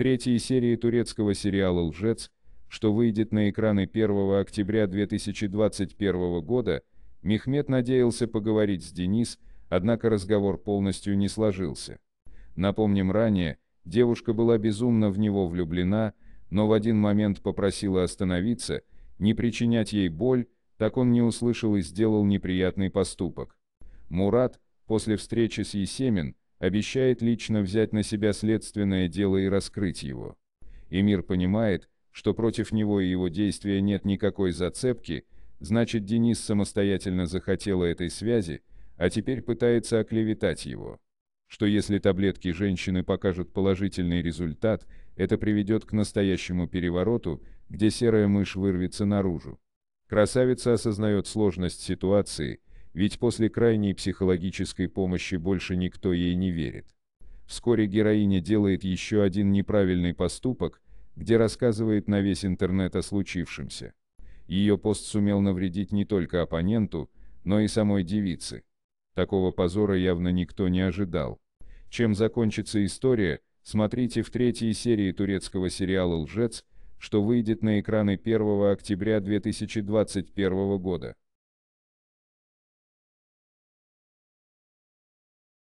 третьей серии турецкого сериала «Лжец», что выйдет на экраны 1 октября 2021 года, Мехмед надеялся поговорить с Денис, однако разговор полностью не сложился. Напомним ранее, девушка была безумно в него влюблена, но в один момент попросила остановиться, не причинять ей боль, так он не услышал и сделал неприятный поступок. Мурат, после встречи с Есемин, обещает лично взять на себя следственное дело и раскрыть его. Эмир понимает, что против него и его действия нет никакой зацепки, значит Денис самостоятельно захотела этой связи, а теперь пытается оклеветать его. Что если таблетки женщины покажут положительный результат, это приведет к настоящему перевороту, где серая мышь вырвется наружу. Красавица осознает сложность ситуации – ведь после крайней психологической помощи больше никто ей не верит. Вскоре героиня делает еще один неправильный поступок, где рассказывает на весь интернет о случившемся. Ее пост сумел навредить не только оппоненту, но и самой девице. Такого позора явно никто не ожидал. Чем закончится история, смотрите в третьей серии турецкого сериала «Лжец», что выйдет на экраны 1 октября 2021 года.